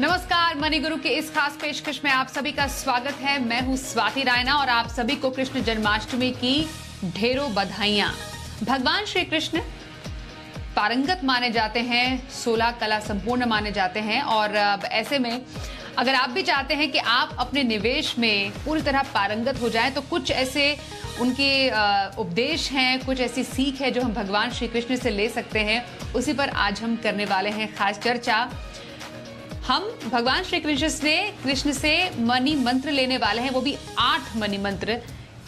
नमस्कार मनी गुरु के इस खास पेशकश में आप सभी का स्वागत है मैं हूं स्वाति रायना और आप सभी को कृष्ण जन्माष्टमी की ढेरों बधाइयां भगवान श्री कृष्ण पारंगत माने जाते हैं सोलह कला संपूर्ण माने जाते हैं और ऐसे में अगर आप भी चाहते हैं कि आप अपने निवेश में पूरी तरह पारंगत हो जाएं तो कुछ ऐसे उनके उपदेश हैं कुछ ऐसी सीख है जो हम भगवान श्री कृष्ण से ले सकते हैं उसी पर आज हम करने वाले हैं खास चर्चा हम भगवान श्री कृष्ण से कृष्ण से मनी मंत्र लेने वाले हैं वो भी आठ मनी मंत्र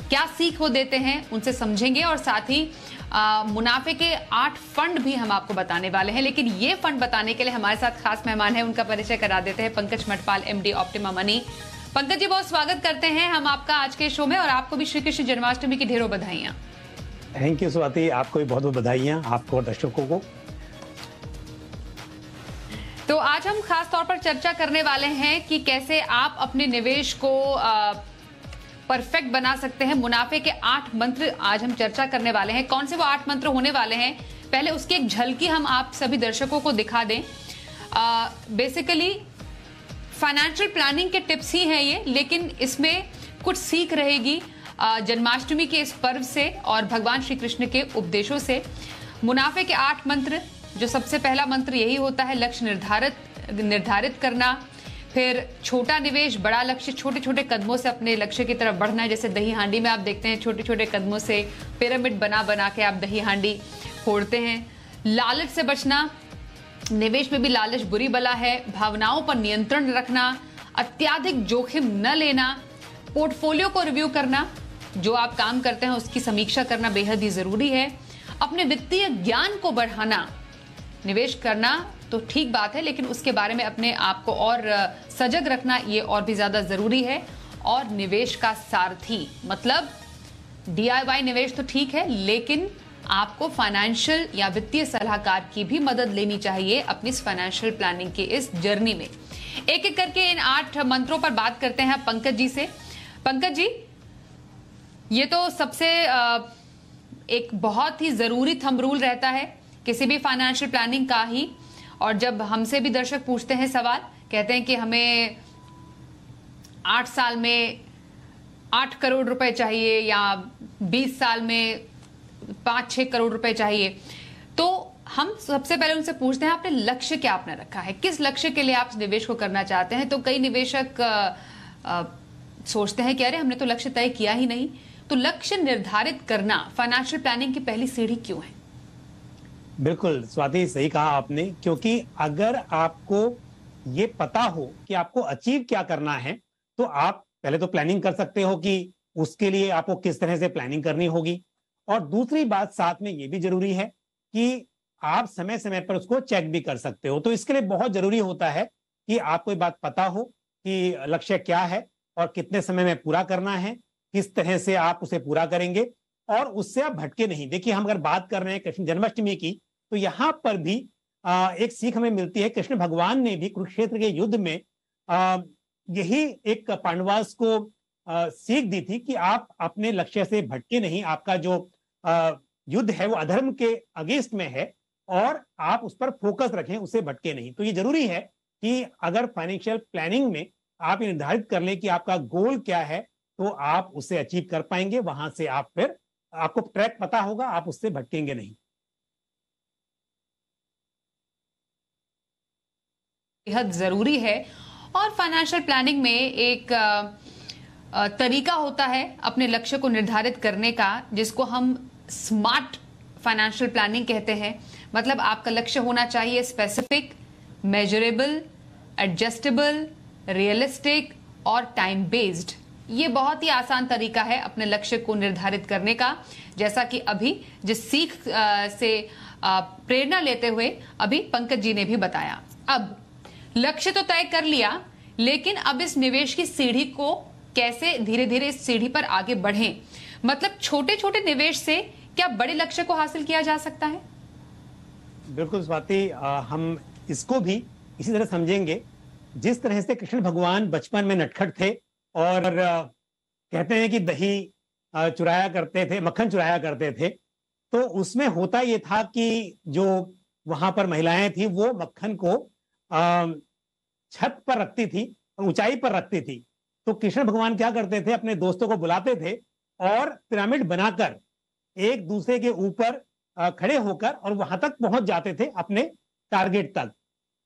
क्या सीख वो देते हैं उनसे समझेंगे और साथ ही मुनाफे के आठ फंड भी हम आपको बताने वाले हैं लेकिन ये फंड बताने के लिए हमारे साथ खास मेहमान है उनका परिचय करा देते हैं Pankaj Mathpal MD Optima money Pankaj ji बहुत स्वागत करते हैं हम आपका आज के शो में और आपको भी श्री कृष्ण जन्माष्टमी की ढेरों बधाइयाँ थैंक यू स्वाति आपको भी बहुत बहुत बधाइयाँ आपको और दर्शकों को तो आज हम खास तौर पर चर्चा करने वाले हैं कि कैसे आप अपने निवेश को परफेक्ट बना सकते हैं मुनाफे के आठ मंत्र आज हम चर्चा करने वाले हैं कौन से वो आठ मंत्र होने वाले हैं पहले उसकी एक झलकी हम आप सभी दर्शकों को दिखा दें बेसिकली फाइनेंशियल प्लानिंग के टिप्स ही हैं ये लेकिन इसमें कुछ सीख रहेगी जन्माष्टमी के इस पर्व से और भगवान श्री कृष्ण के उपदेशों से मुनाफे के आठ मंत्र जो सबसे पहला मंत्र यही होता है लक्ष्य निर्धारित निर्धारित करना फिर छोटा निवेश बड़ा लक्ष्य छोटे छोटे कदमों से अपने लक्ष्य की तरफ बढ़ना है जैसे दही हांडी में आप देखते हैं छोटे छोटे कदमों से पिरामिड बना बना के आप दही हांडी फोड़ते हैं लालच से बचना निवेश में भी लालच बुरी बला है भावनाओं पर नियंत्रण रखना अत्याधिक जोखिम न लेना पोर्टफोलियो को रिव्यू करना जो आप काम करते हैं उसकी समीक्षा करना बेहद ही जरूरी है अपने वित्तीय ज्ञान को बढ़ाना निवेश करना तो ठीक बात है लेकिन उसके बारे में अपने आप को और सजग रखना ये और भी ज़्यादा ज़रूरी है और निवेश का सारथी मतलब डीआईवाई निवेश तो ठीक है लेकिन आपको फाइनेंशियल या वित्तीय सलाहकार की भी मदद लेनी चाहिए अपनी फाइनेंशियल प्लानिंग की इस जर्नी में एक एक करके इन आठ मंत्रों पर बात करते हैं पंकज जी से पंकज जी ये तो सबसे एक बहुत ही जरूरी थम रूल रहता है किसी भी फाइनेंशियल प्लानिंग का ही और जब हमसे भी दर्शक पूछते हैं सवाल कहते हैं कि हमें आठ साल में आठ करोड़ रुपए चाहिए या बीस साल में पांच छह करोड़ रुपए चाहिए तो हम सबसे पहले उनसे पूछते हैं आपने लक्ष्य क्या आपने रखा है किस लक्ष्य के लिए आप निवेश को करना चाहते हैं तो कई निवेशक आ, आ, सोचते हैं कि अरे हमने तो लक्ष्य तय किया ही नहीं तो लक्ष्य निर्धारित करना फाइनेंशियल प्लानिंग की पहली सीढ़ी क्यों है बिल्कुल स्वाति सही कहा आपने क्योंकि अगर आपको ये पता हो कि आपको अचीव क्या करना है तो आप पहले तो प्लानिंग कर सकते हो कि उसके लिए आपको किस तरह से प्लानिंग करनी होगी और दूसरी बात साथ में ये भी जरूरी है कि आप समय समय पर उसको चेक भी कर सकते हो तो इसके लिए बहुत जरूरी होता है कि आपको बात पता हो कि लक्ष्य क्या है और कितने समय में पूरा करना है किस तरह से आप उसे पूरा करेंगे और उससे आप भटके नहीं देखिए हम अगर बात कर रहे हैं कृष्ण जन्माष्टमी की तो यहाँ पर भी आ, एक सीख हमें मिलती है कृष्ण भगवान ने भी कुरुक्षेत्र के युद्ध में आ, यही एक पांडवास को आ, सीख दी थी कि आप अपने लक्ष्य से भटके नहीं आपका जो आ, युद्ध है वो अधर्म के अगेंस्ट में है और आप उस पर फोकस रखें उसे भटके नहीं तो ये जरूरी है कि अगर फाइनेंशियल प्लानिंग में आप निर्धारित कर लें कि आपका गोल क्या है तो आप उसे अचीव कर पाएंगे वहां से आप फिर आपको ट्रैक पता होगा आप उससे भटकेंगे नहीं बेहद जरूरी है और फाइनेंशियल प्लानिंग में एक तरीका होता है अपने लक्ष्य को निर्धारित करने का जिसको हम स्मार्ट फाइनेंशियल प्लानिंग कहते हैं मतलब आपका लक्ष्य होना चाहिए स्पेसिफिक मेजरेबल एडजस्टेबल रियलिस्टिक और टाइम बेस्ड ये बहुत ही आसान तरीका है अपने लक्ष्य को निर्धारित करने का जैसा कि अभी जिस सीख से प्रेरणा लेते हुए अभी पंकज जी ने भी बताया अब लक्ष्य तो तय कर लिया लेकिन अब इस निवेश की सीढ़ी को कैसे धीरे धीरे इस सीढ़ी पर आगे बढ़े मतलब छोटे छोटे निवेश से क्या बड़े लक्ष्य को हासिल किया जा सकता है बिल्कुल स्वाति हम इसको भी इसी तरह समझेंगे जिस तरह से कृष्ण भगवान बचपन में नटखट थे और कहते हैं कि दही चुराया करते थे मक्खन चुराया करते थे तो उसमें होता ये था कि जो वहां पर महिलाएं थी वो मक्खन को छत पर रखती थी ऊंचाई पर रखती थी तो कृष्ण भगवान क्या करते थे अपने दोस्तों को बुलाते थे और पिरामिड बनाकर एक दूसरे के ऊपर खड़े होकर और वहां तक पहुंच जाते थे अपने टारगेट तक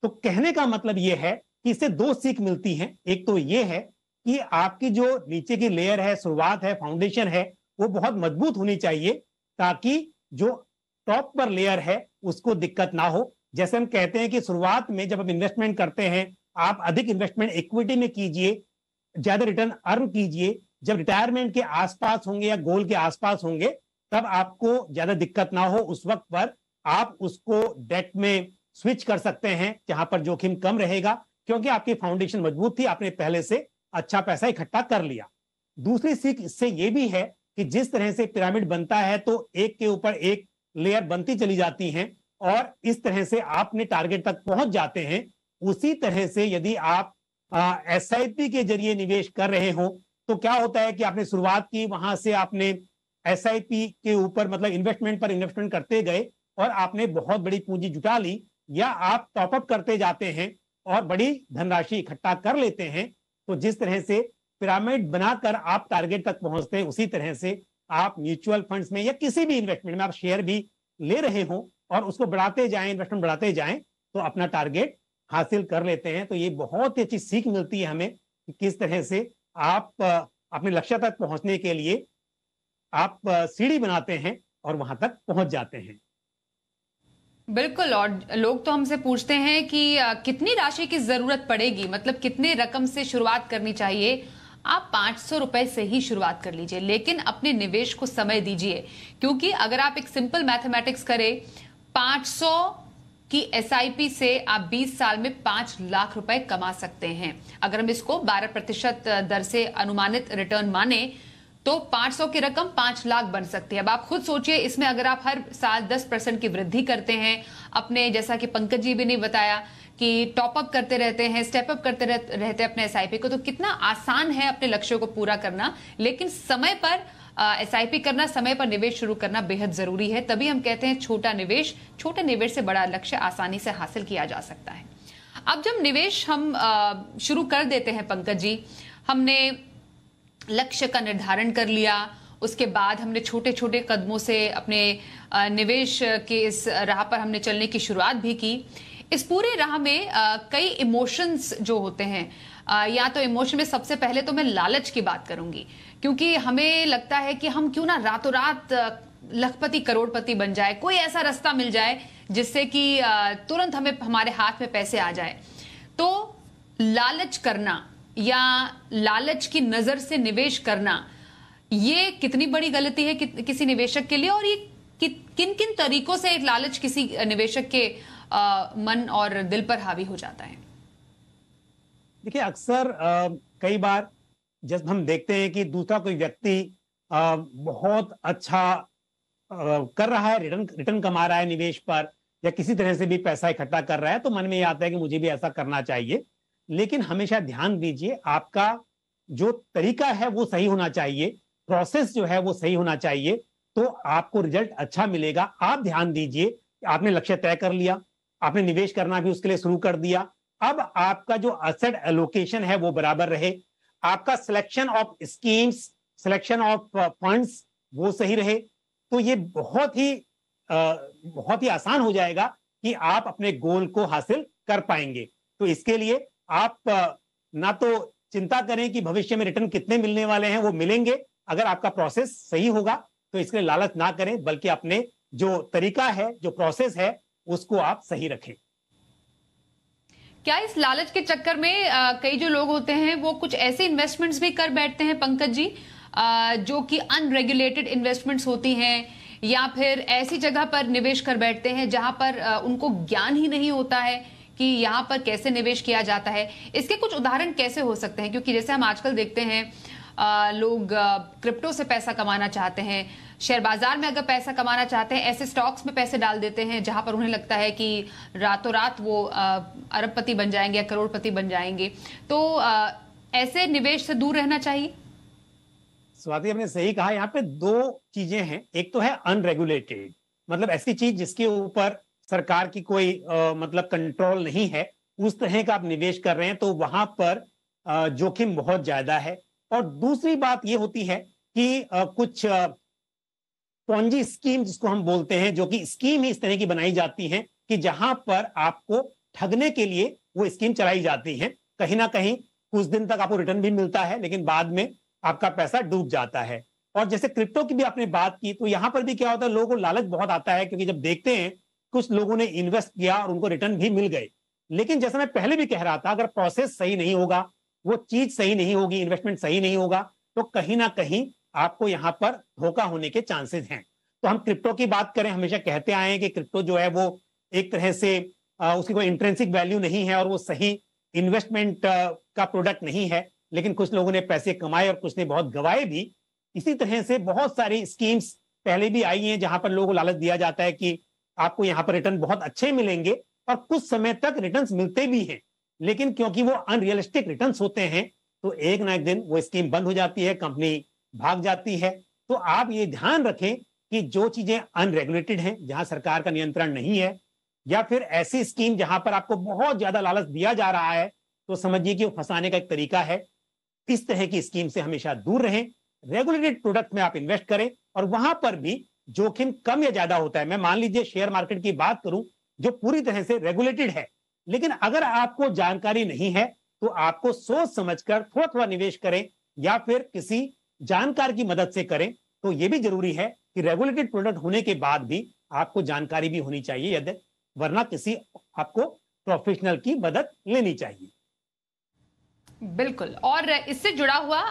तो कहने का मतलब यह है कि इससे दो सीख मिलती है एक तो ये है कि आपकी जो नीचे की लेयर है शुरुआत है फाउंडेशन है वो बहुत मजबूत होनी चाहिए ताकि जो टॉप पर लेयर है उसको दिक्कत ना हो जैसे हम कहते हैं कि शुरुआत में जब हम इन्वेस्टमेंट करते हैं आप अधिक इन्वेस्टमेंट इक्विटी में कीजिए ज्यादा रिटर्न अर्न कीजिए जब रिटायरमेंट के आसपास होंगे या गोल के आसपास होंगे तब आपको ज्यादा दिक्कत ना हो उस वक्त पर आप उसको डेट में स्विच कर सकते हैं जहां पर जोखिम कम रहेगा क्योंकि आपकी फाउंडेशन मजबूत थी आपने पहले से अच्छा पैसा इकट्ठा कर लिया दूसरी सीख इससे ये भी है कि जिस तरह से पिरामिड बनता है तो एक के ऊपर एक लेयर बनती चली जाती है और इस तरह से आप अपने टारगेट तक पहुंच जाते हैं उसी तरह से यदि आप एस के जरिए निवेश कर रहे हो तो क्या होता है कि आपने शुरुआत की वहां से आपने एस के ऊपर मतलब इन्वेस्टमेंट पर इन्वेस्टमेंट करते गए और आपने बहुत बड़ी पूंजी जुटा ली या आप टॉपअप करते जाते हैं और बड़ी धनराशि इकट्ठा कर लेते हैं तो जिस तरह से पिरामिड बनाकर आप टारगेट तक पहुंचते हैं उसी तरह से आप म्यूचुअल फंड्स में या किसी भी इन्वेस्टमेंट में आप शेयर भी ले रहे हो और उसको बढ़ाते जाएं इन्वेस्टमेंट बढ़ाते जाएं तो अपना टारगेट हासिल कर लेते हैं तो ये बहुत ही अच्छी सीख मिलती है हमें कि किस तरह से आप अपने लक्ष्य तक पहुंचने के लिए आप सीढ़ी बनाते हैं और वहां तक पहुंच जाते हैं बिल्कुल और लोग तो हमसे पूछते हैं कि कितनी राशि की जरूरत पड़ेगी मतलब कितने रकम से शुरुआत करनी चाहिए आप पांच सौ रुपए से ही शुरुआत कर लीजिए लेकिन अपने निवेश को समय दीजिए क्योंकि अगर आप एक सिंपल मैथमेटिक्स करें पांच सौ कि एसआईपी से आप 20 साल में पांच लाख रुपए कमा सकते हैं अगर हम इसको 12 प्रतिशत दर से अनुमानित रिटर्न माने तो 500 की रकम 5 लाख बन सकती है अब आप खुद सोचिए इसमें अगर आप हर साल 10 परसेंट की वृद्धि करते हैं अपने जैसा कि पंकज जी भी ने बताया कि टॉप अप करते रहते हैं स्टेप अप करते रहते हैं अपने एसआईपी को तो कितना आसान है अपने लक्ष्यों को पूरा करना लेकिन समय पर एस आई पी करना समय पर निवेश शुरू करना बेहद जरूरी है तभी हम कहते हैं छोटा निवेश छोटे निवेश से बड़ा लक्ष्य आसानी से हासिल किया जा सकता है अब जब निवेश हम शुरू कर देते हैं पंकज जी हमने लक्ष्य का निर्धारण कर लिया उसके बाद हमने छोटे छोटे कदमों से अपने निवेश के इस राह पर हमने चलने की शुरुआत भी की इस पूरे राह में कई इमोशंस जो होते हैं या तो इमोशन में सबसे पहले तो मैं लालच की बात करूंगी क्योंकि हमें लगता है कि हम क्यों ना रातों रात लखपति करोड़पति बन जाए कोई ऐसा रास्ता मिल जाए जिससे कि तुरंत हमें हमारे हाथ में पैसे आ जाए तो लालच करना या लालच की नजर से निवेश करना ये कितनी बड़ी गलती है कि, किसी निवेशक के लिए और ये कि, किन किन तरीकों से एक लालच किसी निवेशक के आ, मन और दिल पर हावी हो जाता है देखिए अक्सर कई बार जब हम देखते हैं कि दूसरा कोई व्यक्ति आ, बहुत अच्छा आ, कर रहा है रिटर्न रिटर्न कमा रहा है निवेश पर या किसी तरह से भी पैसा इकट्ठा कर रहा है तो मन में ये आता है कि मुझे भी ऐसा करना चाहिए लेकिन हमेशा ध्यान दीजिए आपका जो तरीका है वो सही होना चाहिए प्रोसेस जो है वो सही होना चाहिए तो आपको रिजल्ट अच्छा मिलेगा आप ध्यान दीजिए आपने लक्ष्य तय कर लिया आपने निवेश करना भी उसके लिए शुरू कर दिया अब आपका जो असेट एलोकेशन है वो बराबर रहे आपका selection of schemes selection of funds वो सही रहे तो ये बहुत ही आ, बहुत ही आसान हो जाएगा कि आप अपने गोल को हासिल कर पाएंगे तो इसके लिए आप ना तो चिंता करें कि भविष्य में रिटर्न कितने मिलने वाले हैं वो मिलेंगे अगर आपका प्रोसेस सही होगा तो इसके लिए लालच ना करें बल्कि अपने जो तरीका है जो प्रोसेस है उसको आप सही रखें क्या इस लालच के चक्कर में आ, कई जो लोग होते हैं वो कुछ ऐसे इन्वेस्टमेंट्स भी कर बैठते हैं पंकज जी आ, जो कि अनरेगुलेटेड इन्वेस्टमेंट्स होती हैं या फिर ऐसी जगह पर निवेश कर बैठते हैं जहां पर आ, उनको ज्ञान ही नहीं होता है कि यहाँ पर कैसे निवेश किया जाता है इसके कुछ उदाहरण कैसे हो सकते हैं क्योंकि जैसे हम आजकल देखते हैं आ, लोग क्रिप्टो से पैसा कमाना चाहते हैं शेयर बाजार में अगर पैसा कमाना चाहते हैं ऐसे स्टॉक्स में पैसे डाल देते हैं जहां पर उन्हें लगता है कि रातों रात वो अरबपति बन जाएंगे या करोड़पति बन जाएंगे तो आ, ऐसे निवेश से दूर रहना चाहिए स्वाति हमने सही कहा यहाँ पे दो चीजें हैं एक तो है अनरेगुलेटेड मतलब ऐसी चीज जिसके ऊपर सरकार की कोई आ, मतलब कंट्रोल नहीं है उस तरह का आप निवेश कर रहे हैं तो वहां पर जोखिम बहुत ज्यादा है और दूसरी बात ये होती है कि कुछ पौजी स्कीम जिसको हम बोलते हैं जो कि स्कीम ही इस तरह की बनाई जाती है कि जहां पर आपको ठगने के लिए वो स्कीम चलाई जाती है कहीं ना कहीं कुछ दिन तक आपको रिटर्न भी मिलता है लेकिन बाद में आपका पैसा डूब जाता है और जैसे क्रिप्टो की भी आपने बात की तो यहाँ पर भी क्या होता है लोगों को लालच बहुत आता है क्योंकि जब देखते हैं कुछ लोगों ने इन्वेस्ट किया और उनको रिटर्न भी मिल गए लेकिन जैसा मैं पहले भी कह रहा था अगर प्रोसेस सही नहीं होगा वो चीज सही नहीं होगी इन्वेस्टमेंट सही नहीं होगा तो कहीं ना कहीं आपको यहाँ पर धोखा होने के चांसेस हैं तो हम क्रिप्टो की बात करें हमेशा कहते आए हैं कि क्रिप्टो जो है वो एक तरह से उसकी कोई इंट्रेंसिक वैल्यू नहीं है और वो सही इन्वेस्टमेंट का प्रोडक्ट नहीं है लेकिन कुछ लोगों ने पैसे कमाए और कुछ ने बहुत गवाए भी इसी तरह से बहुत सारी स्कीम्स पहले भी आई हैं जहां पर लोगों को लालच दिया जाता है कि आपको यहाँ पर रिटर्न बहुत अच्छे मिलेंगे और कुछ समय तक रिटर्न मिलते भी हैं लेकिन क्योंकि वो अनरियलिस्टिक रिटर्न होते हैं तो एक ना एक दिन वो स्कीम बंद हो जाती है कंपनी भाग जाती है तो आप ये ध्यान रखें कि जो चीजें अनरेगुलेटेड हैं जहां सरकार का नियंत्रण नहीं है या फिर ऐसी स्कीम जहां पर आपको बहुत ज्यादा लालच दिया जा रहा है तो समझिए कि वो फंसाने का एक तरीका है इस तरह की स्कीम से हमेशा दूर रहें रेगुलेटेड प्रोडक्ट में आप इन्वेस्ट करें और वहां पर भी जोखिम कम या ज्यादा होता है मैं मान लीजिए शेयर मार्केट की बात करूं जो पूरी तरह से रेगुलेटेड है लेकिन अगर आपको जानकारी नहीं है तो आपको सोच समझकर थोड़ा थोड़ा निवेश करें या फिर किसी जानकार की मदद से करें तो यह भी जरूरी है कि रेगुलेटेड प्रोडक्ट होने के बाद भी आपको जानकारी भी होनी चाहिए यदि वरना किसी आपको प्रोफेशनल की मदद लेनी चाहिए बिल्कुल और इससे जुड़ा हुआ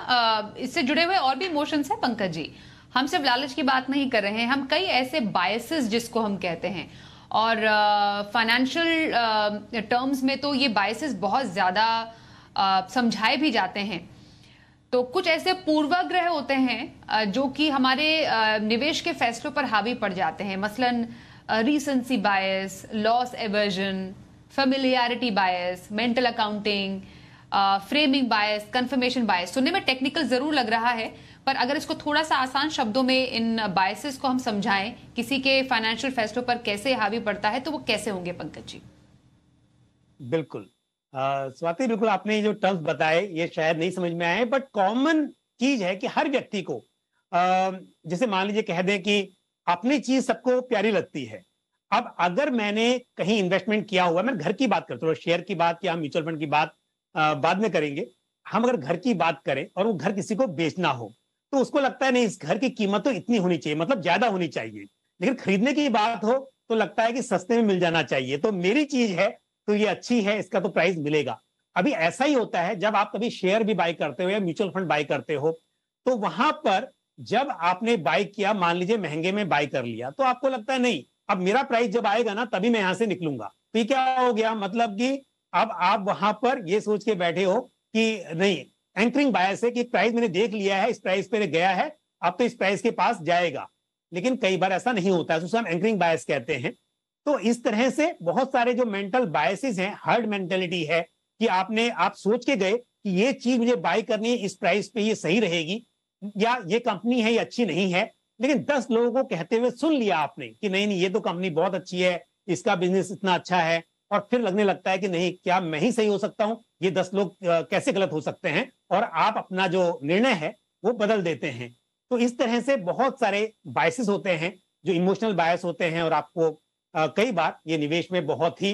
इससे जुड़े हुए और भी इमोशंस है पंकज जी हम सिर्फ लालच की बात नहीं कर रहे हैं हम कई ऐसे बायसेस जिसको हम कहते हैं और फाइनेंशियल टर्म्स में तो ये बायसेस बहुत ज़्यादा समझाए भी जाते हैं तो कुछ ऐसे पूर्वाग्रह होते हैं जो कि हमारे निवेश के फैसलों पर हावी पड़ जाते हैं मसलन recency bias loss aversion familiarity bias mental accounting framing bias confirmation bias सुनने में टेक्निकल ज़रूर लग रहा है पर अगर इसको थोड़ा सा आसान शब्दों में इन बायसेस को हम समझाएं किसी के फाइनेंशियल फैसलों पर कैसे हावी पड़ता है तो वो कैसे होंगे पंकज जी बिल्कुल स्वाति बिल्कुल आपने जो टर्म्स बताए ये शायद नहीं समझ में आए बट कॉमन चीज है कि हर व्यक्ति को जैसे मान लीजिए कह दें कि अपनी चीज सबको प्यारी लगती है अब अगर मैंने कहीं इन्वेस्टमेंट किया हुआ मैं घर की बात करता हूँ शेयर की बात या म्यूचुअल फंड की बात बाद में करेंगे हम अगर घर की बात करें और वो घर किसी को बेचना हो तो उसको लगता है नहीं इस घर की कीमत तो इतनी होनी चाहिए मतलब ज्यादा होनी चाहिए लेकिन खरीदने की बात हो तो लगता है कि सस्ते में मिल जाना चाहिए तो मेरी चीज है तो ये अच्छी है इसका तो प्राइस मिलेगा अभी ऐसा ही होता है जब आप कभी शेयर भी बाय करते हो या म्यूचुअल फंड बाय करते हो तो वहां पर जब आपने बाय किया मान लीजिए महंगे में बाय कर लिया तो आपको लगता है नहीं अब मेरा प्राइस जब आएगा ना तभी मैं यहां से निकलूंगा तो ये क्या हो गया मतलब कि अब आप वहां पर ये सोच के बैठे हो कि नहीं एंकरिंग बायस है कि प्राइस मैंने देख लिया है इस प्राइस पे गया है अब तो इस प्राइस के पास जाएगा लेकिन कई बार ऐसा नहीं होता है तो हम एंकरिंग बायस कहते हैं तो इस तरह से बहुत सारे जो मेंटल बायसेस हैं हर्ड मेंटेलिटी है कि आपने आप सोच के गए कि ये चीज मुझे बाय करनी है इस प्राइस पे ये सही रहेगी या ये कंपनी है ये अच्छी नहीं है लेकिन दस लोगों को कहते हुए सुन लिया आपने कि नहीं नहीं ये तो कंपनी बहुत अच्छी है इसका बिजनेस इतना अच्छा है और फिर लगने लगता है कि नहीं क्या मैं ही सही हो सकता हूँ ये दस लोग कैसे गलत हो सकते हैं और आप अपना जो निर्णय है वो बदल देते हैं तो इस तरह से बहुत सारे बायसेस होते हैं जो इमोशनल बायस होते हैं और आपको कई बार ये निवेश में बहुत ही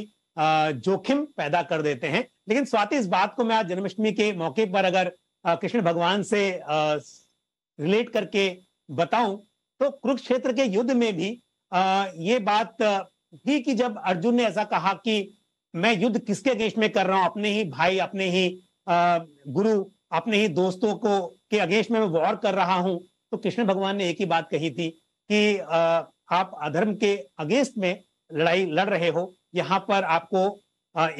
जोखिम पैदा कर देते हैं लेकिन स्वाति इस बात को मैं आज जन्माष्टमी के मौके पर अगर कृष्ण भगवान से रिलेट करके बताऊं तो कुरुक्षेत्र के युद्ध में भी ये बात थी कि जब अर्जुन ने ऐसा कहा कि मैं युद्ध किसके अगेंस्ट में कर रहा हूं अपने ही भाई अपने ही गुरु अपने ही दोस्तों को के अगेंस्ट में मैं वॉर कर रहा हूं तो कृष्ण भगवान ने एक ही बात कही थी कि आप अधर्म के अगेंस्ट में लड़ाई लड़ रहे हो यहाँ पर आपको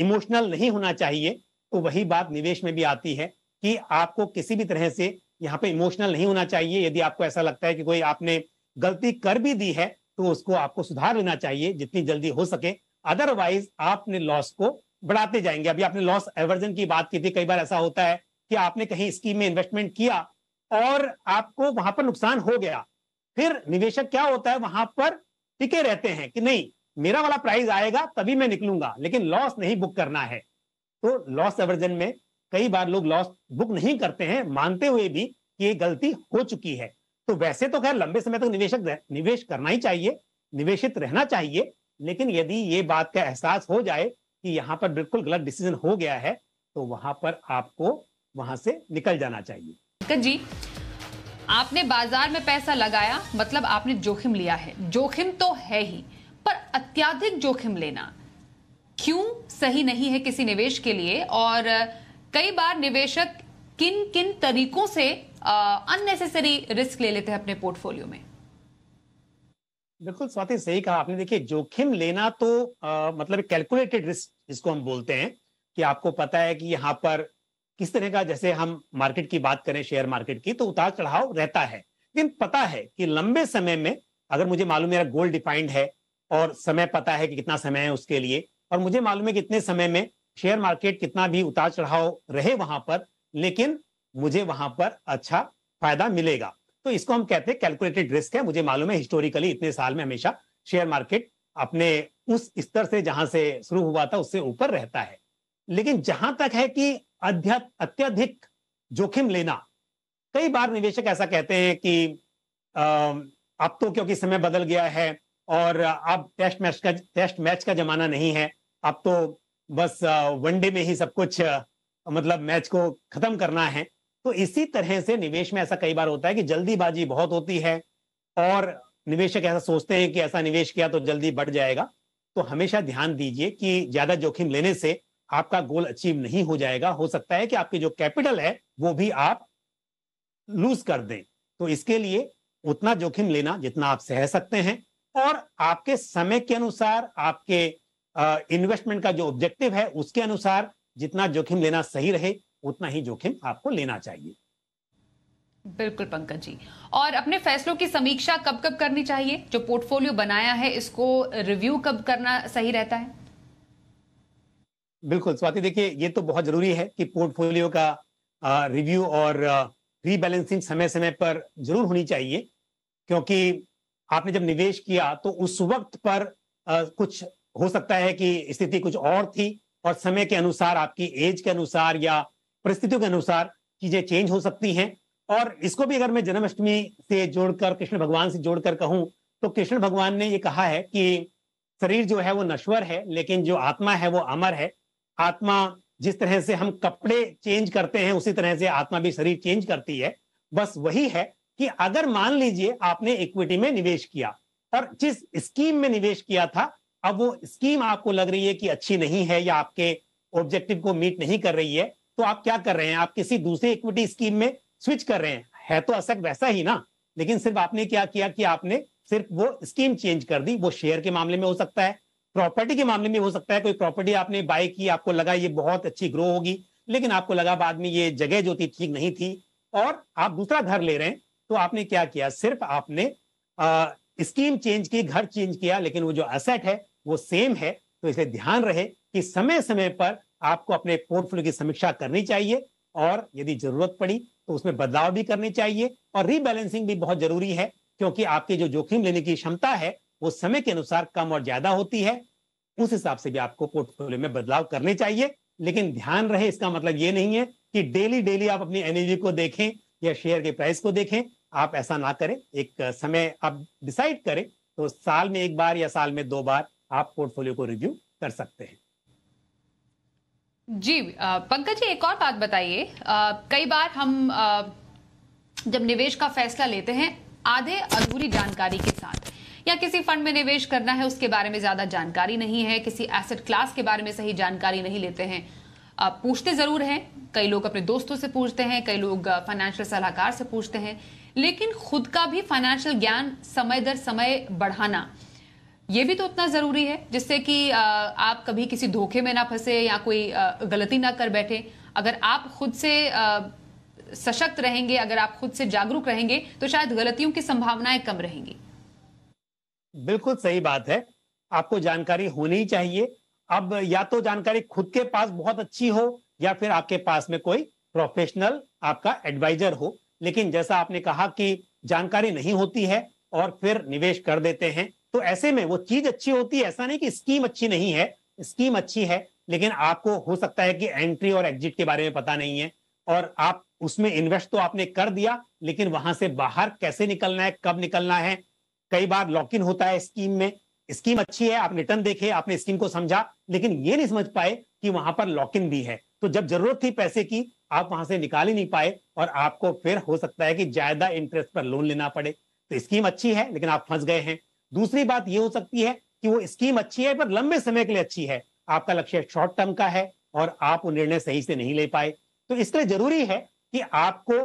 इमोशनल नहीं होना चाहिए तो वही बात निवेश में भी आती है कि आपको किसी भी तरह से यहाँ पे इमोशनल नहीं होना चाहिए यदि आपको ऐसा लगता है कि कोई आपने गलती कर भी दी है तो उसको आपको सुधार लेना चाहिए जितनी जल्दी हो सके अदरवाइज आपने लॉस को बढ़ाते जाएंगे अभी आपने लॉस एवर्जन की बात की थी कई बार ऐसा होता है कि आपने कहीं स्कीम में इन्वेस्टमेंट किया और आपको वहां पर नुकसान हो गया फिर निवेशक क्या होता है वहां पर टिके रहते हैं कि नहीं मेरा वाला प्राइस आएगा तभी मैं निकलूंगा लेकिन लॉस नहीं बुक करना है तो लॉस एवर्जन में कई बार लोग लॉस बुक नहीं करते हैं मानते हुए भी कि ये गलती हो चुकी है तो वैसे तो खैर लंबे समय तक निवेशक निवेश करना ही चाहिए निवेशित रहना चाहिए लेकिन यदि ये बात का एहसास हो जाए कि यहाँ पर बिल्कुल गलत डिसीजन हो गया है तो वहां पर आपको वहां से निकल जाना चाहिए जी आपने बाजार में पैसा लगाया मतलब आपने जोखिम लिया है जोखिम तो है ही पर अत्याधिक जोखिम लेना क्यों सही नहीं है किसी निवेश के लिए और कई बार निवेशक किन किन तरीकों से अननेसेसरी रिस्क ले लेते हैं अपने पोर्टफोलियो में बिल्कुल स्वाति सही कहा आपने देखिए जोखिम लेना तो आ, मतलब कैलकुलेटेड रिस्क जिसको हम बोलते हैं कि आपको पता है कि यहाँ पर किस तरह का जैसे हम मार्केट की बात करें शेयर मार्केट की तो उतार चढ़ाव रहता है लेकिन पता है कि लंबे समय में अगर मुझे मालूम मेरा गोल डिफाइंड है और समय पता है कि कितना समय है उसके लिए और मुझे मालूम है कि इतने समय में शेयर मार्केट कितना भी उतार चढ़ाव रहे वहां पर लेकिन मुझे वहां पर अच्छा फायदा मिलेगा तो इसको हम कहते हैं कैलकुलेटेड रिस्क है मुझे मालूम है हिस्टोरिकली इतने साल में हमेशा शेयर मार्केट अपने उस स्तर से जहां से शुरू हुआ था उससे ऊपर रहता है लेकिन जहां तक है कि अत्यधिक जोखिम लेना कई बार निवेशक ऐसा कहते हैं कि अब तो क्योंकि समय बदल गया है और अब टेस्ट मैच का टेस्ट मैच का जमाना नहीं है अब तो बस वनडे में ही सब कुछ मतलब मैच को खत्म करना है तो इसी तरह से निवेश में ऐसा कई बार होता है कि जल्दीबाजी बहुत होती है और निवेशक ऐसा सोचते हैं कि ऐसा निवेश किया तो जल्दी बढ़ जाएगा तो हमेशा ध्यान दीजिए कि ज्यादा जोखिम लेने से आपका गोल अचीव नहीं हो जाएगा हो सकता है कि आपकी जो कैपिटल है वो भी आप लूज कर दें तो इसके लिए उतना जोखिम लेना जितना आप सह सकते हैं और आपके समय के अनुसार आपके इन्वेस्टमेंट का जो ऑब्जेक्टिव है उसके अनुसार जितना जोखिम लेना सही रहे उतना ही जोखिम आपको लेना चाहिए बिल्कुल पंकज जी और अपने फैसलों की समीक्षा कब कब करनी चाहिए जो पोर्टफोलियो बनाया है इसको रिव्यू कब करना सही रहता है बिल्कुल स्वाति देखिए ये तो बहुत जरूरी है कि पोर्टफोलियो का आ, रिव्यू और रीबैलेंसिंग समय समय पर जरूर होनी चाहिए क्योंकि आपने जब निवेश किया तो उस वक्त पर आ, कुछ हो सकता है कि स्थिति कुछ और थी और समय के अनुसार आपकी एज के अनुसार या परिस्थितियों के अनुसार चीजें चेंज हो सकती हैं और इसको भी अगर मैं जन्माष्टमी से जोड़कर कृष्ण भगवान से जोड़कर कहूं तो कृष्ण भगवान ने ये कहा है कि शरीर जो है वो नश्वर है लेकिन जो आत्मा है वो अमर है आत्मा जिस तरह से हम कपड़े चेंज करते हैं उसी तरह से आत्मा भी शरीर चेंज करती है बस वही है कि अगर मान लीजिए आपने इक्विटी में निवेश किया और जिस स्कीम में निवेश किया था अब वो स्कीम आपको लग रही है कि अच्छी नहीं है या आपके ऑब्जेक्टिव को मीट नहीं कर रही है तो आप क्या कर रहे हैं आप किसी दूसरी इक्विटी स्कीम में स्विच कर रहे हैं है तो असक वैसा ही ना लेकिन सिर्फ आपने क्या किया कि आपने सिर्फ वो स्कीम चेंज कर दी वो शेयर के मामले में हो सकता है प्रॉपर्टी के मामले में हो सकता है कोई प्रॉपर्टी आपने बाय की आपको लगा ये बहुत अच्छी ग्रो होगी लेकिन आपको लगा बाद में ये जगह जो थी ठीक नहीं थी और आप दूसरा घर ले रहे हैं तो आपने क्या किया सिर्फ आपने स्कीम चेंज की घर चेंज किया लेकिन वो जो असेट है वो सेम है तो इसे ध्यान रहे कि समय समय पर आपको अपने पोर्टफोलियो की समीक्षा करनी चाहिए और यदि जरूरत पड़ी तो उसमें बदलाव भी करने चाहिए और रीबैलेंसिंग भी बहुत जरूरी है क्योंकि आपके जो जोखिम लेने की क्षमता है वो समय के अनुसार कम और ज्यादा होती है उस हिसाब से भी आपको पोर्टफोलियो में बदलाव करने चाहिए लेकिन ध्यान रहे इसका मतलब ये नहीं है कि डेली डेली आप अपनी एनर्जी को देखें या शेयर के प्राइस को देखें आप ऐसा ना करें एक समय आप डिसाइड करें तो साल में एक बार या साल में दो बार आप पोर्टफोलियो को रिव्यू कर सकते हैं जी पंकज जी एक और बात बताइए कई बार हम जब निवेश का फैसला लेते हैं आधे अधूरी जानकारी के साथ या किसी फंड में निवेश करना है उसके बारे में ज्यादा जानकारी नहीं है किसी एसेट क्लास के बारे में सही जानकारी नहीं लेते हैं आप पूछते जरूर हैं कई लोग अपने दोस्तों से पूछते हैं कई लोग फाइनेंशियल सलाहकार से पूछते हैं लेकिन खुद का भी फाइनेंशियल ज्ञान समय दर समय बढ़ाना ये भी तो उतना ज़रूरी है जिससे कि आप कभी किसी धोखे में ना फंसे या कोई गलती ना कर बैठे अगर आप खुद से सशक्त रहेंगे अगर आप खुद से जागरूक रहेंगे तो शायद गलतियों की संभावनाएं कम रहेंगी बिल्कुल सही बात है आपको जानकारी होनी चाहिए अब या तो जानकारी खुद के पास बहुत अच्छी हो या फिर आपके पास में कोई प्रोफेशनल आपका एडवाइजर हो लेकिन जैसा आपने कहा कि जानकारी नहीं होती है और फिर निवेश कर देते हैं तो ऐसे में वो चीज अच्छी होती है ऐसा नहीं कि स्कीम अच्छी नहीं है स्कीम अच्छी है लेकिन आपको हो सकता है कि एंट्री और एग्जिट के बारे में पता नहीं है और आप उसमें इन्वेस्ट तो आपने कर दिया लेकिन वहां से बाहर कैसे निकलना है कब निकलना है कई बार लॉक इन होता है स्कीम में स्कीम अच्छी है आप रिटर्न देखे आपने स्कीम को समझा लेकिन ये नहीं समझ पाए कि वहां पर लॉक इन भी है तो जब जरूरत थी पैसे की आप वहां से निकाल ही नहीं पाए और आपको फिर हो सकता है कि ज्यादा इंटरेस्ट पर लोन लेना पड़े तो स्कीम अच्छी है लेकिन आप फंस गए हैं दूसरी बात ये हो सकती है कि वो स्कीम अच्छी है पर लंबे समय के लिए अच्छी है आपका लक्ष्य शॉर्ट टर्म का है और आप वो निर्णय सही से नहीं ले पाए तो इसलिए जरूरी है कि आपको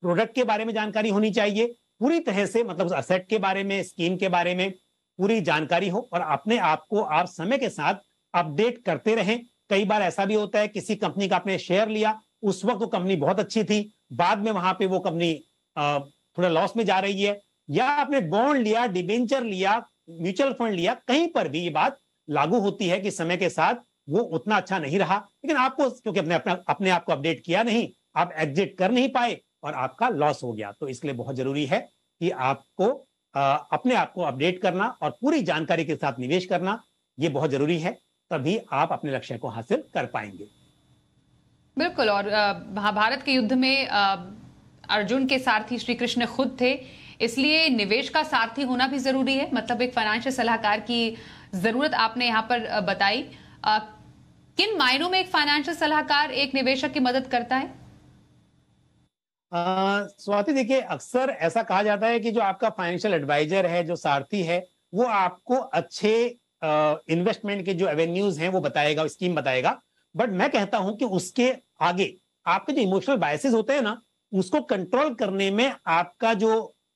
प्रोडक्ट के बारे में जानकारी होनी चाहिए पूरी तरह से मतलब असेट के बारे में स्कीम के बारे में पूरी जानकारी हो और अपने आप को आप समय के साथ अपडेट करते रहें कई बार ऐसा भी होता है किसी कंपनी का आपने शेयर लिया उस वक्त वो कंपनी बहुत अच्छी थी बाद में वहां पे वो कंपनी थोड़ा लॉस में जा रही है या आपने बॉन्ड लिया डिबेंचर लिया म्यूचुअल फंड लिया कहीं पर भी ये बात लागू होती है कि समय के साथ वो उतना अच्छा नहीं रहा लेकिन आपको क्योंकि अपने अपना अपने आप को अपडेट किया नहीं आप एग्जिट कर नहीं पाए और आपका लॉस हो गया तो इसलिए बहुत जरूरी है कि आपको आ, अपने आप को अपडेट करना और पूरी जानकारी के साथ निवेश करना ये बहुत जरूरी है तभी आप अपने लक्ष्य को हासिल कर पाएंगे बिल्कुल और भारत के युद्ध में अर्जुन के सारथी श्री कृष्ण खुद थे इसलिए निवेश का सारथी होना भी जरूरी है मतलब एक फाइनेंशियल सलाहकार की जरूरत आपने यहाँ पर बताई किन मायनों में एक फाइनेंशियल सलाहकार एक निवेशक की मदद करता है स्वाति देखिए अक्सर ऐसा कहा जाता है कि जो आपका फाइनेंशियल एडवाइजर है जो सारथी है वो आपको अच्छे इन्वेस्टमेंट के जो एवेन्यूज हैं वो बताएगा स्कीम बताएगा बट मैं कहता हूं कि उसके आगे आपके जो इमोशनल बायसेस होते हैं ना उसको कंट्रोल करने में आपका जो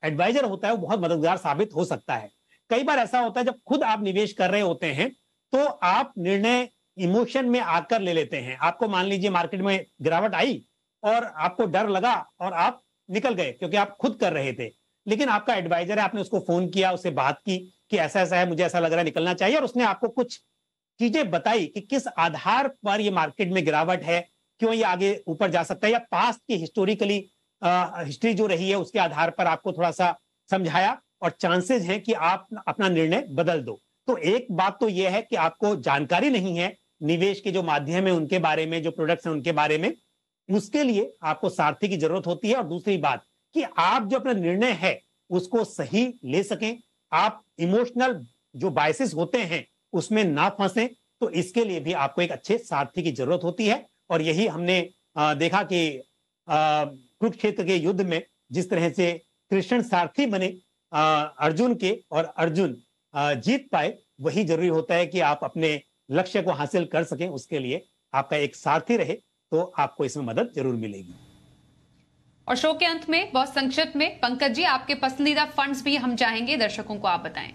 एडवाइजर होता है वो बहुत मददगार साबित हो सकता है कई बार ऐसा होता है जब खुद आप निवेश कर रहे होते हैं तो आप निर्णय इमोशन में आकर ले लेते हैं आपको मान लीजिए मार्केट में गिरावट आई और आपको डर लगा और आप निकल गए क्योंकि आप खुद कर रहे थे लेकिन आपका एडवाइजर है आपने उसको फोन किया उसे बात की कि ऐसा ऐसा है मुझे ऐसा लग रहा है निकलना चाहिए और उसने आपको कुछ चीजें बताई कि किस आधार पर ये मार्केट में गिरावट है क्यों ये आगे ऊपर जा सकता है या पास्ट की हिस्टोरिकली हिस्ट्री जो रही है उसके आधार पर आपको थोड़ा सा समझाया और चांसेस हैं कि आप अपना निर्णय बदल दो तो एक बात तो यह है कि आपको जानकारी नहीं है निवेश के जो माध्यम है उनके बारे में जो प्रोडक्ट्स हैं उनके बारे में उसके लिए आपको सारथी की जरूरत होती है और दूसरी बात कि आप जो अपना निर्णय है उसको सही ले सकें आप इमोशनल जो बायसेस होते हैं उसमें ना फंसे तो इसके लिए भी आपको एक अच्छे सारथी की जरूरत होती है और यही हमने देखा कि कुरुक्षेत्र के युद्ध में जिस तरह से कृष्ण सारथी बने अर्जुन के और अर्जुन जीत पाए वही जरूरी होता है कि आप अपने लक्ष्य को हासिल कर सकें उसके लिए आपका एक सारथी रहे तो आपको इसमें मदद जरूर मिलेगी और शो के अंत में बहुत संक्षिप्त में पंकज जी आपके पसंदीदा फंड्स भी हम चाहेंगे दर्शकों को आप बताएं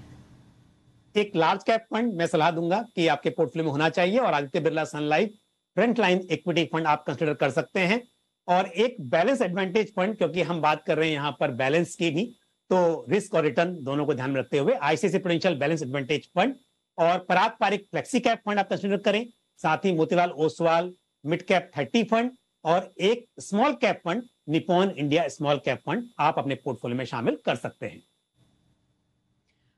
एक लार्ज कैप फंड मैं सलाह दूंगा कि आपके पोर्टफोलियो में होना चाहिए और Aditya Birla Sun Life front line equity fund आप कंसिडर कर सकते हैं और एक बैलेंस एडवांटेज पॉइंट क्योंकि हम बात कर रहे हैं यहाँ पर बैलेंस की भी तो रिस्क और रिटर्न दोनों को ध्यान में रखते हुए ICICI Prudential balance advantage fund और Parag Parikh flexi cap fund आप कंसिडर करें साथ ही Motilal Oswal mid cap thirty fund और एक small cap fund Nippon India small cap fund आप अपने पोर्टफोलियो में शामिल कर सकते हैं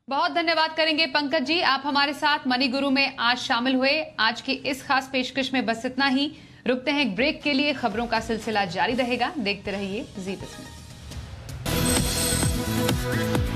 बहुत धन्यवाद करेंगे पंकज जी आप हमारे साथ मनी गुरु में आज शामिल हुए आज की इस खास पेशकश में बस इतना ही रुकते हैं एक ब्रेक के लिए खबरों का सिलसिला जारी रहेगा देखते रहिए जी तस्वीर